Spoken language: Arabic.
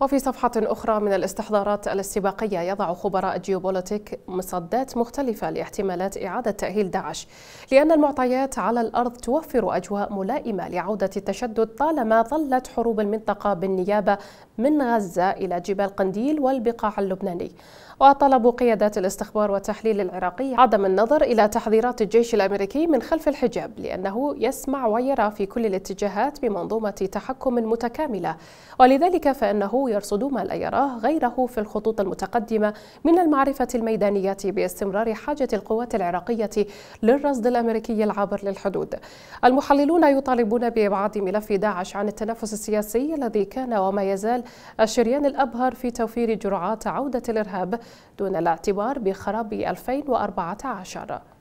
وفي صفحة أخرى من الاستحضارات الاستباقية يضع خبراء جيوبوليتيك مصدات مختلفة لاحتمالات إعادة تأهيل داعش لأن المعطيات على الأرض توفر أجواء ملائمة لعودة التشدد طالما ظلت حروب المنطقة بالنيابة من غزة إلى جبال قنديل والبقاع اللبناني وطلب قيادات الاستخبار والتحليل العراقي عدم النظر إلى تحذيرات الجيش الأمريكي من خلف الحجاب لأنه يسمع ويرى في كل الاتجاهات بمنظومة تحكم متكاملة ولذلك فإنه يرصد ما لا يراه غيره في الخطوط المتقدمة من المعرفة الميدانية باستمرار حاجة القوات العراقية للرصد الأمريكي العابر للحدود المحللون يطالبون بإبعاد ملف داعش عن التنافس السياسي الذي كان وما يزال الشريان الأبهر في توفير جرعات عودة الإرهاب دون الاعتبار بخراب 2014